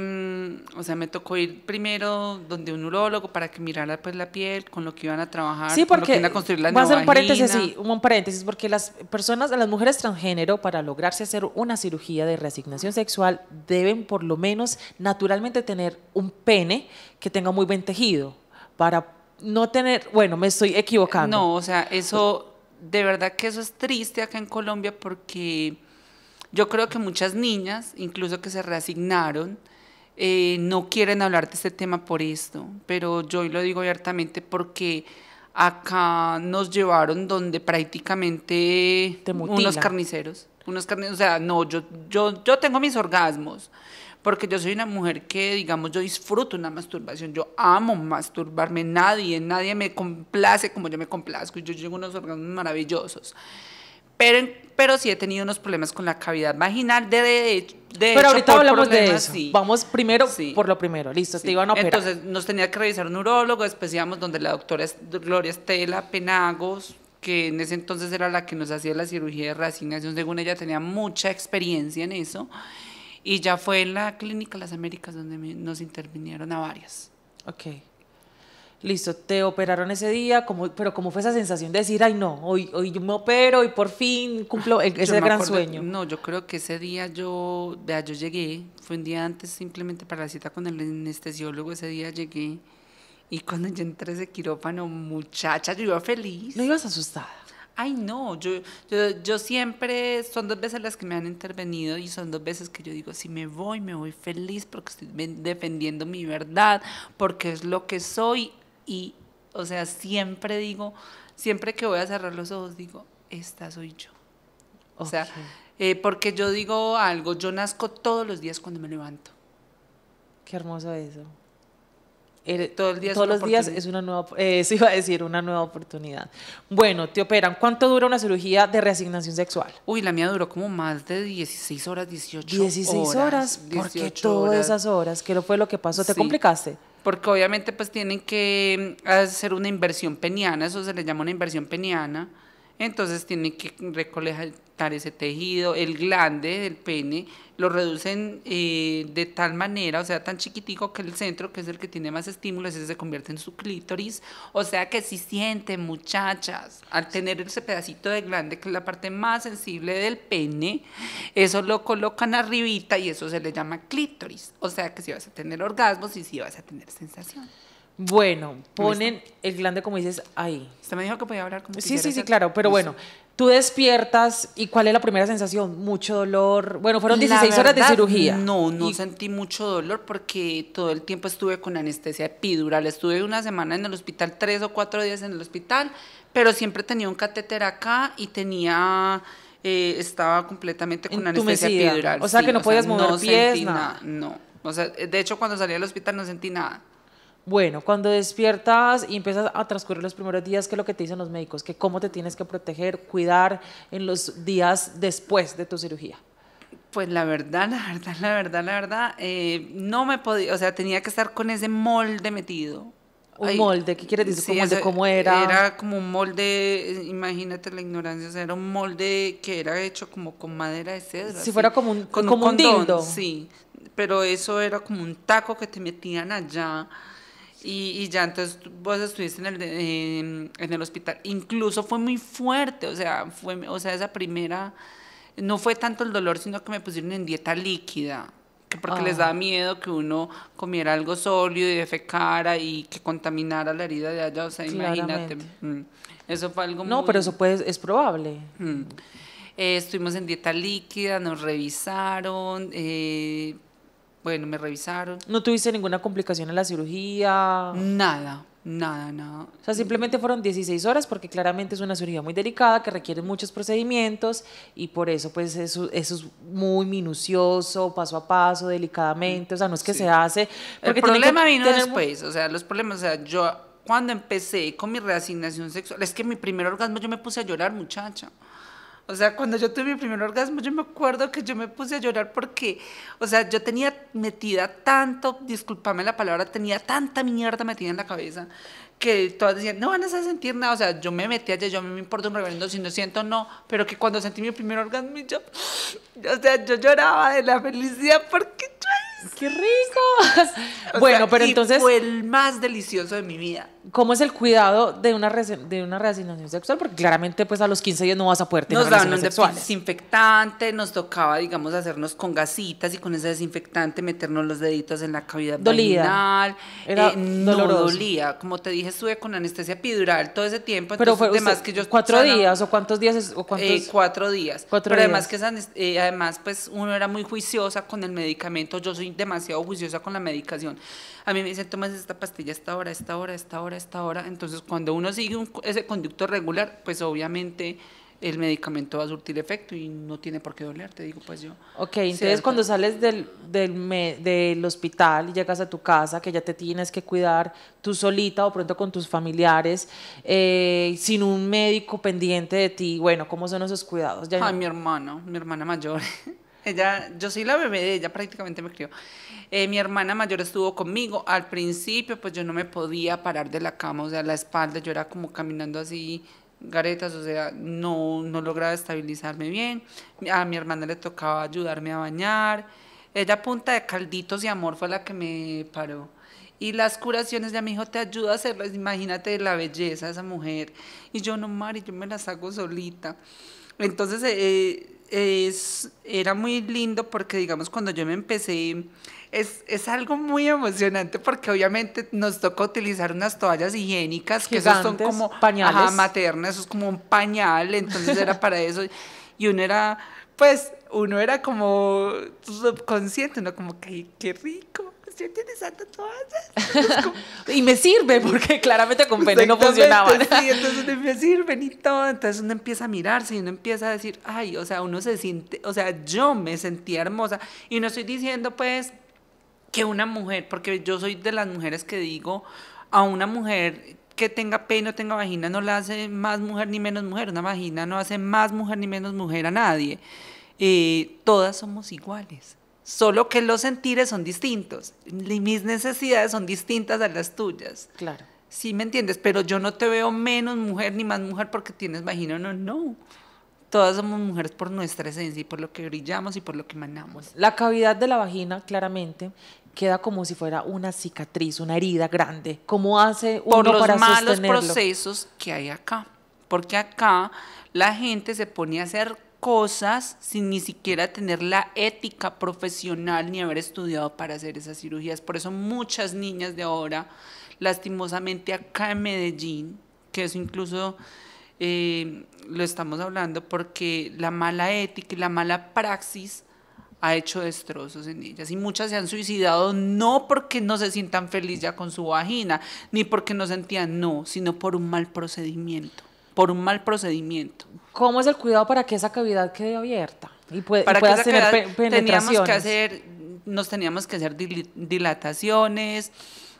mm, o sea, me tocó ir primero donde un urólogo para que mirara pues la piel, con lo que iban a trabajar, sí, porque con lo a construir la Voy un paréntesis, sí, un paréntesis, porque las personas, las mujeres transgénero, para lograrse hacer una cirugía de reasignación sexual, deben por lo menos naturalmente tener un pene que tenga muy buen tejido para no tener, bueno, me estoy equivocando. No, o sea, eso de verdad que eso es triste acá en Colombia porque yo creo que muchas niñas, incluso que se reasignaron, eh, no quieren hablar de este tema por esto, pero yo lo digo abiertamente porque acá nos llevaron donde prácticamente unos carniceros, unos o sea, no, yo, yo, yo tengo mis orgasmos, porque yo soy una mujer que, digamos, yo disfruto una masturbación, yo amo masturbarme, nadie, nadie me complace como yo me complazco, yo llevo unos órganos maravillosos. Pero, pero sí he tenido unos problemas con la cavidad vaginal, de, de, Pero ahorita hablamos de eso. Vamos primero por lo primero, listo, te iban a operar. Entonces nos tenía que revisar un urólogo, después íbamos donde la doctora Gloria Estela Penagos, que en ese entonces era la que nos hacía la cirugía de reasignación, según ella tenía mucha experiencia en eso. Y ya fue en la clínica Las Américas donde nos intervinieron a varias. Ok. Listo, te operaron ese día, como pero ¿cómo fue esa sensación de decir, ay no, hoy, hoy yo me opero y por fin cumplo ese gran sueño? No, yo creo que ese día yo, yo llegué, fue un día antes simplemente para la cita con el anestesiólogo, ese día llegué y cuando yo entré ese quirófano, muchacha, yo iba feliz. ¿No ibas asustada? ay no, yo, yo, siempre, son dos veces las que me han intervenido y son dos veces que yo digo, si me voy, me voy feliz porque estoy defendiendo mi verdad, porque es lo que soy y, o sea, siempre digo, siempre que voy a cerrar los ojos, digo, esta soy yo. O sea, eh, porque yo digo algo, yo nazco todos los días cuando me levanto. Qué hermoso eso día Todos los días es una nueva, eh, iba a decir, una nueva oportunidad. Bueno, te operan. ¿Cuánto dura una cirugía de reasignación sexual? Uy, la mía duró como más de 16 horas, 18 horas. 16 horas, porque todas esas horas, ¿qué fue lo que pasó? ¿Te complicaste? Porque obviamente pues tienen que mm, hacer una inversión peniana, eso se le llama una inversión peniana entonces tienen que recolectar ese tejido, el glande del pene, lo reducen eh, de tal manera, o sea, tan chiquitico que el centro, que es el que tiene más estímulos, ese se convierte en su clítoris, o sea que si sienten muchachas, al tener ese pedacito de glande, que es la parte más sensible del pene, eso lo colocan arribita y eso se le llama clítoris, o sea que si vas a tener orgasmos y si vas a tener sensación. Bueno, ponen el glande, como dices, ahí. Usted me dijo que podía hablar como Sí, sí, sí, claro, pero bueno. Tú despiertas y ¿cuál es la primera sensación? Mucho dolor. Bueno, fueron 16 horas de cirugía. No, no sentí mucho dolor porque todo el tiempo estuve con anestesia epidural. Estuve una semana en el hospital, tres o cuatro días en el hospital, pero siempre tenía un catéter acá y tenía eh, estaba completamente con anestesia epidural. O sea que no podías mover no pies, No, o sea, de hecho cuando salí del hospital no sentí nada. Bueno, cuando despiertas y empiezas a transcurrir los primeros días, ¿qué es lo que te dicen los médicos? Que cómo te tienes que proteger, cuidar en los días después de tu cirugía. Pues la verdad, la verdad, la verdad, la verdad, eh, no me podía, o sea, tenía que estar con ese molde metido. Un molde, ¿qué quieres decir? ¿Cómo, molde, ¿Cómo era? Era como un molde, imagínate la ignorancia, o sea, era un molde que era hecho como con madera de cedro. Si fuera como un, con, Sí, pero eso era como un taco que te metían allá. Y, ya entonces vos estuviste en el, hospital. Incluso fue muy fuerte, o sea, fue, o sea, esa primera, no fue tanto el dolor, sino que me pusieron en dieta líquida porque les ah. daba miedo que uno comiera algo sólido y defecara y que contaminara la herida de allá, o sea, imagínate. Mm, eso fue algo muy... No, pero eso pues es probable. Mm. Eh, estuvimos en dieta líquida, nos revisaron, eh, bueno, me revisaron. ¿No tuviste ninguna complicación en la cirugía? Nada, nada, nada. O sea, simplemente fueron 16 horas porque claramente es una cirugía muy delicada que requiere muchos procedimientos y por eso pues eso, eso es muy minucioso, paso a paso, delicadamente. O sea, no es que se hace... El problema vino después, o sea, los problemas, o sea, yo cuando empecé con mi reasignación sexual, es que mi primer orgasmo yo me puse a llorar, muchacha. O sea, cuando yo tuve mi primer orgasmo, yo me acuerdo que yo me puse a llorar porque, o sea, yo tenía metida tanto, discúlpame la palabra, tenía tanta mierda metida en la cabeza que todas decían, no van a sentir nada. O sea, yo me metí allá, yo me importa un reverendo si no siento no, pero que cuando sentí mi primer orgasmo, yo, o sea, yo lloraba de la felicidad porque ¡Qué rico! bueno, pero entonces. Fue el más delicioso de mi vida. ¿Cómo es el cuidado de una, de una reasignación sexual? Porque claramente pues a los 15 días no vas a poder tener Nos daban un desinfectante, nos tocaba, digamos, hacernos con gasitas y con ese desinfectante meternos los deditos en la cavidad abdominal. vaginal. Era eh, no dolía. Como te dije, estuve con anestesia epidural todo ese tiempo. Pero fue además que yo cuatro días o cuántos días eh, cuántos, cuatro días. Cuatro Pero además que eh, además pues uno era muy juiciosa con el medicamento. Yo soy demasiado juiciosa con la medicación. A mí me dicen, tomas esta pastilla esta hora, esta hora, esta hora esta hora. Entonces, cuando uno sigue ese conducto regular, pues obviamente el medicamento va a surtir efecto y no tiene por qué doler, te digo, pues yo. Ok, entonces cuando sales del, del, hospital y llegas a tu casa, que ya te tienes que cuidar tú solita o pronto con tus familiares, eh, sin un médico pendiente de ti, bueno, ¿cómo son esos cuidados? Ya mi hermano, mi hermana mayor. Ella, yo soy la bebé de ella, prácticamente me crió. Eh, mi hermana mayor estuvo conmigo. Al principio, pues yo no me podía parar de la cama, o sea, la espalda, yo era como caminando así, garetas, o sea, no, no lograba estabilizarme bien. A mi hermana le tocaba ayudarme a bañar. Ella, punta de calditos y amor, fue la que me paró. Y las curaciones de mi hijo te ayuda a hacerlas. Imagínate la belleza de esa mujer. Y yo no, Mari, yo me las hago solita. Entonces, eh, es, era muy lindo porque, digamos, cuando yo me empecé, es, es algo muy emocionante porque obviamente nos toca utilizar unas toallas higiénicas, que son como pañales. eso es como un pañal, entonces era para eso. Y uno era, pues, uno era como subconsciente, uno como que, qué rico. y me sirve, porque claramente con pene no funcionaba entonces me sirven y todo. Entonces uno empieza a mirarse y uno empieza a decir, ay, o sea, uno se siente, o sea, yo me sentía hermosa. Y no estoy diciendo, pues, que una mujer, porque yo soy de las mujeres que digo, a una mujer que tenga pene o tenga vagina no la hace más mujer ni menos mujer. Una vagina no hace más mujer ni menos mujer a nadie. Eh, todas somos iguales solo que los sentires son distintos. Mis necesidades son distintas a las tuyas. Claro. Sí, ¿me entiendes? Pero yo no te veo menos mujer ni más mujer porque tienes vagina, no, no. Todas somos mujeres por nuestra esencia y por lo que brillamos y por lo que manamos. La cavidad de la vagina, claramente, queda como si fuera una cicatriz, una herida grande. ¿Cómo hace uno Por los malos procesos que hay acá. Porque acá la gente se pone a hacer cosas sin ni siquiera tener la ética profesional ni haber estudiado para hacer esas cirugías. Por eso muchas niñas de ahora, lastimosamente acá en Medellín, que eso incluso eh, lo estamos hablando porque la mala ética y la mala praxis ha hecho destrozos en ellas y muchas se han suicidado no porque no se sientan felices ya con su vagina, ni porque no sentían no, sino por un mal procedimiento por un mal procedimiento. ¿Cómo es el cuidado para que esa cavidad quede abierta? Y, para que tener teníamos que hacer, nos teníamos que hacer dilataciones,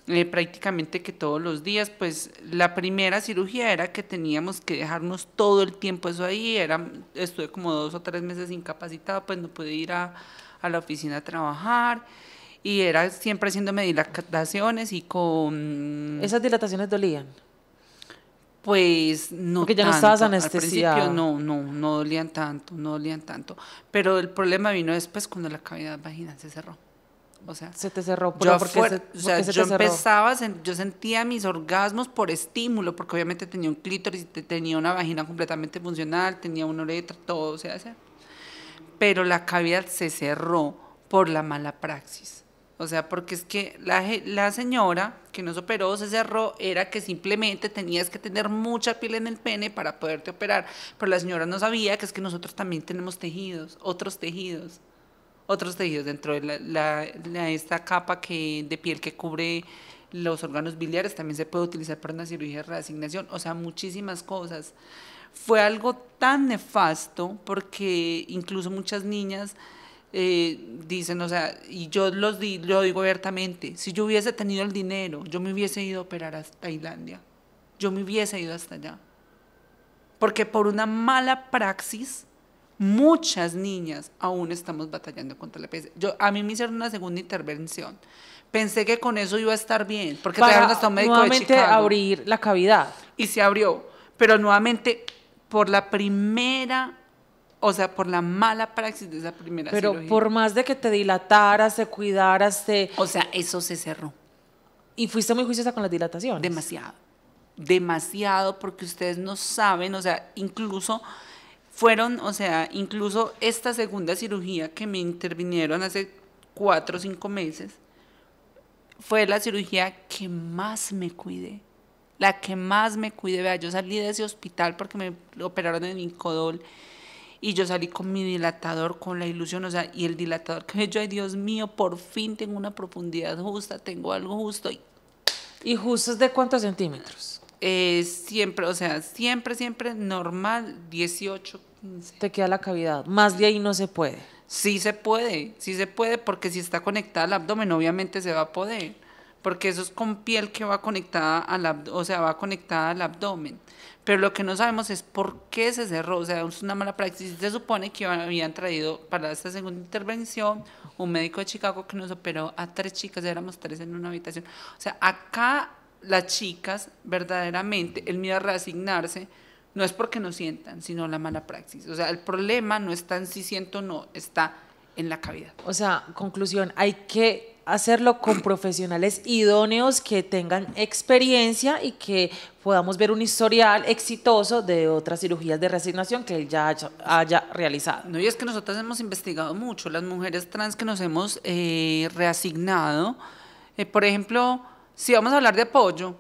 eh, prácticamente que todos los días, pues la primera cirugía era que teníamos que dejarnos todo el tiempo eso ahí, era, estuve como dos o tres meses incapacitada, pues no pude ir a la oficina a trabajar y era siempre haciéndome dilataciones y con... ¿Esas dilataciones dolían? Pues no. Porque ya tanto. no estabas Al principio no, no, no dolían tanto, no dolían tanto. Pero el problema vino después cuando la cavidad vaginal se cerró. O sea, se te cerró yo, porque o sea, yo empezaba, yo sentía mis orgasmos por estímulo, porque obviamente tenía un clítoris, tenía una vagina completamente funcional, tenía una uretra, todo, o sea, o sea, pero la cavidad se cerró por la mala praxis. O sea, porque es que la, la señora que nos operó se cerró, era que simplemente tenías que tener mucha piel en el pene para poderte operar, pero la señora no sabía que es que nosotros también tenemos tejidos, otros tejidos, otros tejidos dentro de esta capa que, de piel que cubre los órganos biliares, también se puede utilizar para una cirugía de reasignación, o sea, muchísimas cosas. Fue algo tan nefasto porque incluso muchas niñas eh, dicen, o sea, y yo los lo digo abiertamente, si yo hubiese tenido el dinero, yo me hubiese ido a operar a Tailandia, yo me hubiese ido hasta allá. Porque por una mala praxis, muchas niñas aún estamos batallando contra la e peste. Yo, a mí me hicieron una segunda intervención. Pensé que con eso iba a estar bien, porque Para trajeron abrir la cavidad. Y se abrió, pero nuevamente por la primera o sea, por la mala praxis de esa primera Pero por más de que te dilataras, te cuidaras, te... O sea, eso se cerró. Y fuiste muy juiciosa con la dilatación. Demasiado. Demasiado, porque ustedes no saben, o sea, incluso fueron, o sea, incluso esta segunda cirugía que me intervinieron hace cuatro o cinco meses, fue la cirugía que más me cuidé. La que más me cuidé, vea, yo salí de ese hospital porque me operaron en codol y yo salí con mi dilatador, con la ilusión, o sea, y el dilatador que yo, ay Dios mío, por fin tengo una profundidad justa, tengo algo justo. ¿Y, ¿Y justo es de cuántos centímetros? es eh, siempre, o sea, siempre, siempre normal, 18, Te queda la cavidad, más de ahí no se puede. Sí se puede, sí se puede, porque si está conectada al abdomen, obviamente se va a poder porque eso es con piel que va conectada al, o sea, va conectada al abdomen. Pero lo que no sabemos es por qué se cerró, o sea, es una mala práctica. Se supone que habían traído para esta segunda intervención un médico de Chicago que nos operó a tres chicas, éramos tres en una habitación. O sea, acá las chicas verdaderamente, el miedo a reasignarse, no es porque no sientan, sino la mala praxis. O sea, el problema no está en si siento o no, está en la cavidad. O sea, conclusión, hay que hacerlo con profesionales idóneos que tengan experiencia y que podamos ver un historial exitoso de otras cirugías de reasignación que él ya haya, realizado. No, y es que nosotras hemos investigado mucho, las mujeres trans que nos hemos eh, reasignado, eh, por ejemplo, si vamos a hablar de apoyo,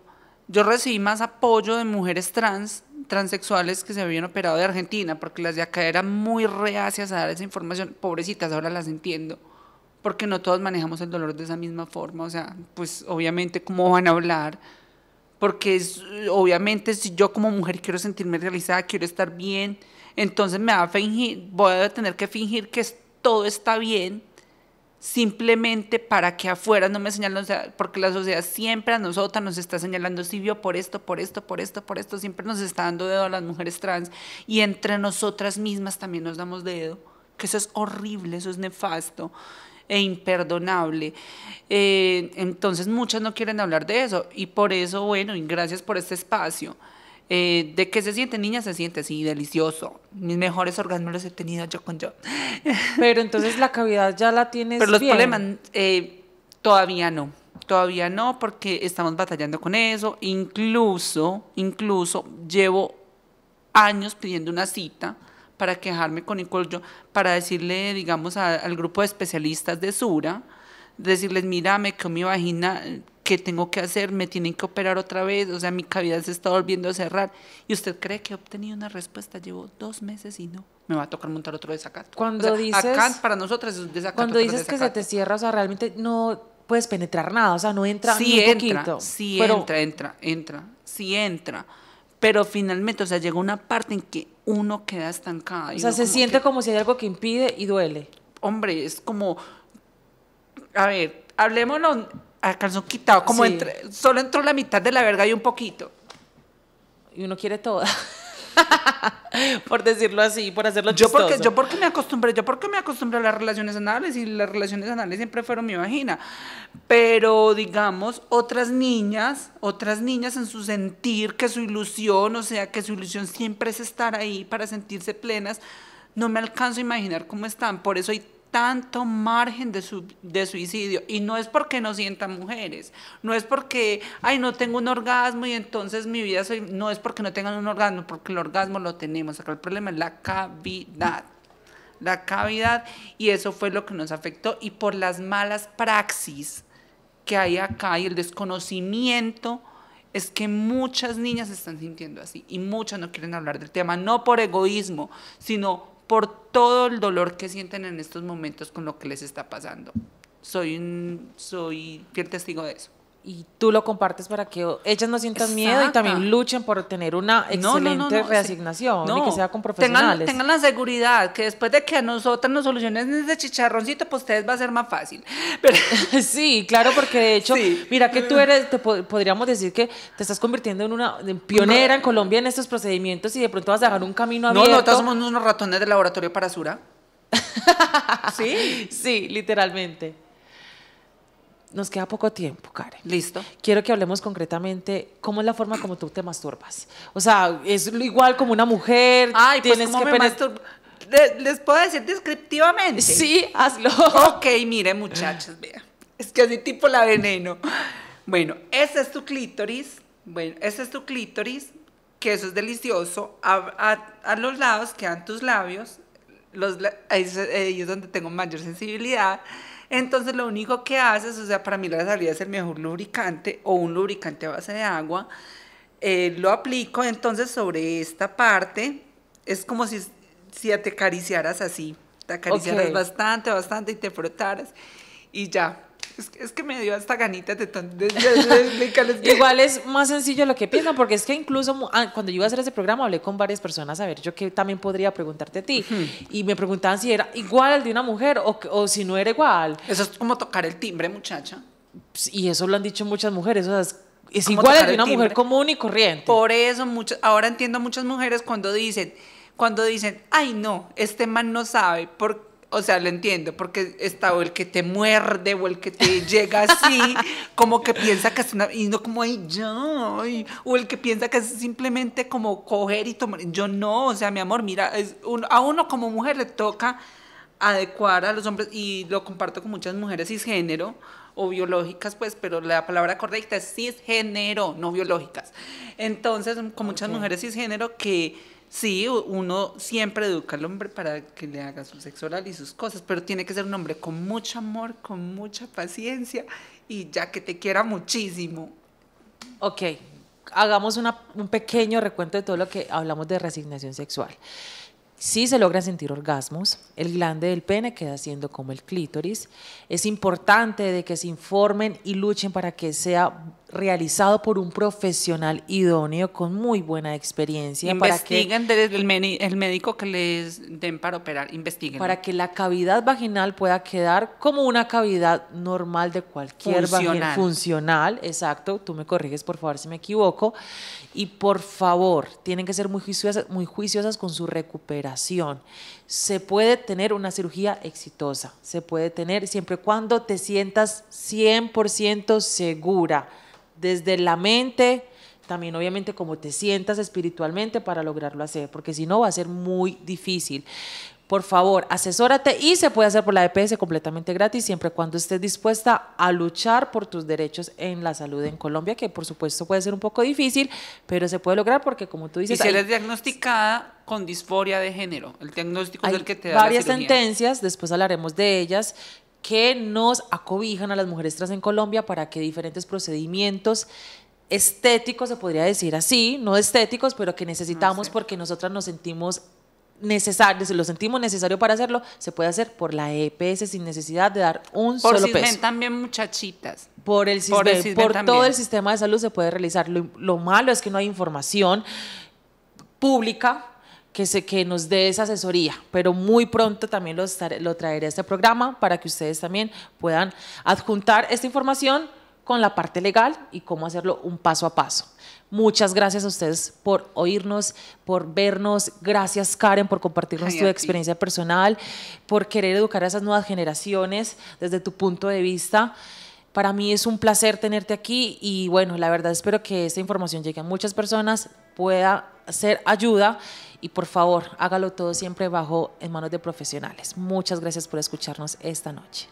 yo recibí más apoyo de mujeres trans, transexuales que se habían operado de Argentina, porque las de acá eran muy reacias a dar esa información, pobrecitas, ahora las entiendo porque no todos manejamos el dolor de esa misma forma, o sea, pues obviamente cómo van a hablar, porque es, obviamente si yo como mujer quiero sentirme realizada, quiero estar bien, entonces me va a fingir, voy a tener que fingir que todo está bien simplemente para que afuera no me señalen, o sea, porque la sociedad siempre a nosotras nos está señalando, si vio por esto, por esto, por esto, por esto, siempre nos está dando dedo a las mujeres trans y entre nosotras mismas también nos damos dedo, que eso es horrible, eso es nefasto e imperdonable. Eh, entonces muchas no quieren hablar de eso y por eso, bueno, y gracias por este espacio. Eh, ¿De qué se siente niña? Se siente así, delicioso. Mis mejores orgasmos los he tenido yo con yo. Pero entonces la cavidad ya la tienes. Pero los problemas eh, todavía no. Todavía no, porque estamos batallando con eso. Incluso, incluso llevo años pidiendo una cita para quejarme con Nicole, yo, para decirle, digamos, al grupo de especialistas de Sura, decirles, mira, me mi vagina, ¿qué tengo que hacer? ¿Me tienen que operar otra vez? O sea, mi cavidad se está volviendo a cerrar. ¿Y usted cree que he obtenido una respuesta? Llevo dos meses y no. Me va a tocar montar otro desacato. Cuando dices... para nosotras es Cuando dices que se te cierra, o sea, realmente no puedes penetrar nada, o sea, no entra sí ni un entra, poquito. Sí entra, entra, entra, sí entra. Pero finalmente, o sea, llegó una parte en que uno queda estancado. O sea, se siente como si hay algo que impide y duele. Hombre, es como, a ver, hablémonos a calzón quitado, como entre, solo entró la mitad de la verga y un poquito. Y uno quiere toda. por decirlo así, por hacerlo yo porque Yo porque me acostumbré, yo porque me acostumbré a las relaciones anales y las relaciones anales siempre fueron mi vagina. Pero digamos, otras niñas, otras niñas en su sentir, que su ilusión, o sea, que su ilusión siempre es estar ahí para sentirse plenas, no me alcanzo a imaginar cómo están. Por eso hay tanto margen de, suicidio. Y no es porque no sientan mujeres, no es porque, ay, no tengo un orgasmo y entonces mi vida soy, no es porque no tengan un orgasmo, porque el orgasmo lo tenemos. Acá el problema es la cavidad, la cavidad. Y eso fue lo que nos afectó y por las malas praxis que hay acá y el desconocimiento es que muchas niñas se están sintiendo así y muchas no quieren hablar del tema, no por egoísmo, sino por todo el dolor que sienten en estos momentos con lo que les está pasando. Soy, un, soy fiel testigo de eso y tú lo compartes para que ellas no sientan miedo y también luchen por tener una excelente reasignación y que sea con profesionales. Tengan, la seguridad que después de que a nosotras nos solucionen ese chicharroncito, pues ustedes va a ser más fácil. sí, claro, porque de hecho, mira que tú eres, podríamos decir que te estás convirtiendo en una pionera en Colombia en estos procedimientos y de pronto vas a dejar un camino abierto. No, nosotros somos unos ratones de laboratorio para Sura. sí, sí, literalmente nos queda poco tiempo, Karen. Listo. Quiero que hablemos concretamente cómo es la forma como tú te masturbas. O sea, es igual como una mujer. Ay, pues, tienes que Les puedo decir descriptivamente. Sí, hazlo. Ok, mire, muchachos, vea. Es que así tipo la veneno. Bueno, ese es tu clítoris. Bueno, ese es tu clítoris, que eso es delicioso. A, los lados quedan tus labios. Los, ahí es donde tengo mayor sensibilidad. Entonces lo único que haces, o sea, para mí la salida es el mejor lubricante o un lubricante a base de agua. Eh, lo aplico entonces sobre esta parte. Es como si, si te acariciaras así. Te acariciaras bastante, bastante y te frotaras y ya es, es que me dio hasta ganita de, tan, Igual es más sencillo lo que piensan, porque es que incluso ah, cuando yo iba a hacer ese programa hablé con varias personas, a ver, yo que también podría preguntarte a ti, y me preguntaban si era igual al de una mujer o, si no era igual. Eso es como tocar el timbre, muchacha. Pues, y eso lo han dicho muchas mujeres, o sea, es igual igual de una mujer común y corriente. Por eso, muchas, ahora entiendo a muchas mujeres cuando dicen, cuando dicen, ay no, este man no sabe, por, o sea, lo entiendo, porque está o el que te muerde o el que te llega así, como que piensa que es una, y no como, ay, yo, o el que piensa que es simplemente como coger y tomar, yo no, o sea, mi amor, mira, a uno como mujer le toca adecuar a los hombres, y lo comparto con muchas mujeres cisgénero o biológicas, pues, pero la palabra correcta es cisgénero, no biológicas. Entonces, con muchas mujeres cisgénero que Sí, uno siempre educa al hombre para que le haga su sexo oral y sus cosas, pero tiene que ser un hombre con mucho amor, con mucha paciencia y ya que te quiera muchísimo. Ok, hagamos una, un pequeño recuento de todo lo que hablamos de resignación sexual. Sí se logran sentir orgasmos, el glande del pene queda siendo como el clítoris. Es importante de que se informen y luchen para que sea realizado por un profesional idóneo con muy buena experiencia. para que, desde el, médico que les den para operar, investiguen. Para que la cavidad vaginal pueda quedar como una cavidad normal de cualquier funcional. funcional, exacto. Tú me corriges, por favor, si me equivoco. Y por favor, tienen que ser muy juiciosas, muy juiciosas con su recuperación. Se puede tener una cirugía exitosa, se puede tener siempre y cuando te sientas 100% segura, desde la mente, también obviamente como te sientas espiritualmente para lograrlo hacer, porque si no va a ser muy difícil por favor, asesórate y se puede hacer por la EPS completamente gratis siempre y cuando estés dispuesta a luchar por tus derechos en la salud en Colombia, que por supuesto puede ser un poco difícil, pero se puede lograr porque como tú dices... Y si eres diagnosticada con disforia de género, el diagnóstico es el que te da varias sentencias, después hablaremos de ellas, que nos acobijan a las mujeres trans en Colombia para que diferentes procedimientos estéticos, se podría decir así, no estéticos, pero que necesitamos porque nosotras nos sentimos necesario, si lo sentimos necesario para hacerlo, se puede hacer por la EPS sin necesidad de dar un por solo peso. Por también muchachitas. Por el sistema. por, todo el sistema de salud se puede realizar. Lo, malo es que no hay información pública que, se, que nos dé esa asesoría, pero muy pronto también lo, lo traeré a este programa para que ustedes también puedan adjuntar esta información con la parte legal y cómo hacerlo un paso a paso. Muchas gracias a ustedes por oírnos, por vernos. Gracias, Karen, por compartirnos tu experiencia personal, por querer educar a esas nuevas generaciones desde tu punto de vista. Para mí es un placer tenerte aquí y bueno, la verdad espero que esta información llegue a muchas personas, pueda ser ayuda y por favor hágalo todo siempre bajo en manos de profesionales. Muchas gracias por escucharnos esta noche.